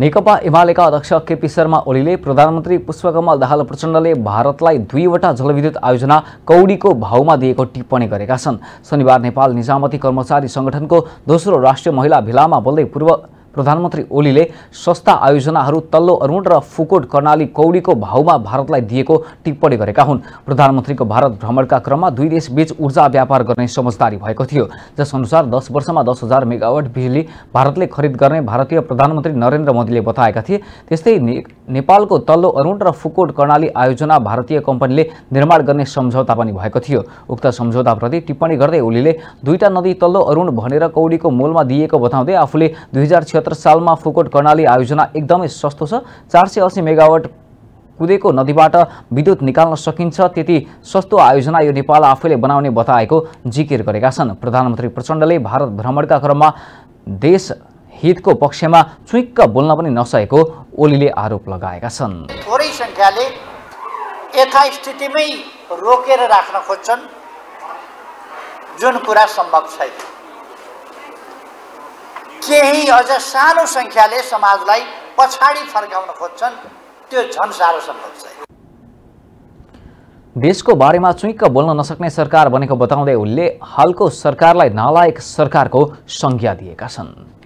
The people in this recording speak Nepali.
नेकपा एमालेका अध्यक्ष केपी शर्मा ओलीले प्रधानमन्त्री पुष्पकमल दाहाल प्रचण्डले भारतलाई दुईवटा जलविद्युत आयोजना कौडीको भाउमा दिएको टिप्पणी गरेका छन् शनिबार नेपाल निजामती कर्मचारी सङ्गठनको दोस्रो राष्ट्रिय महिला भेलामा बोल्दै पूर्व प्रधानमन्त्री ओलीले सस्ता आयोजनाहरू तल्लो अरुण र फुकोट कर्णाली कौडीको भाउमा भारतलाई दिएको टिप्पणी गरेका हुन् प्रधानमन्त्रीको भारत भ्रमणका क्रममा दुई देशबीच ऊर्जा व्यापार गर्ने समझदारी भएको थियो जसअनुसार दस वर्षमा दस हजार मेगावट बिजुली भारतले खरिद गर्ने भारतीय प्रधानमन्त्री नरेन्द्र मोदीले बताएका थिए त्यस्तै नेपालको तल्लो अरुण र फुकोट कर्णाली आयोजना भारतीय कम्पनीले निर्माण गर्ने सम्झौता पनि भएको थियो उक्त सम्झौताप्रति टिप्पणी गर्दै ओलीले दुईटा नदी तल्लो अरुण भनेर कौडीको मोलमा दिएको बताउँदै आफूले दुई सालमा फुकोट कर्णाली आयोजना एकदमै सस्तो छ चार सय अस्सी मेगावाट कुदेको नदीबाट विद्युत निकाल्न सकिन्छ त्यति सस्तो आयोजना यो नेपाल आफैले बनाउने बताएको जिकिर गरेका छन् प्रधानमन्त्री प्रचण्डले भारत भ्रमणका क्रममा देश हितको पक्षमा चुइक्क बोल्न पनि नसकेको ओलीले आरोप लगाएका छन् थोरै सङ्ख्याले यथास्थितिमै रोकेर राख्न खोज्छन् जुन कुरा सम्भव छैन केही अझ सानो सङ्ख्याले समाजलाई पछाडि फर्काउन खोज्छन् त्यो झन् साह्रो सम्भव छैन देशको बारेमा चुइक्क बोल्न नसक्ने सरकार बनेको बताउँदै उनले हालको सरकारलाई नालायक सरकारको संज्ञा दिएका छन्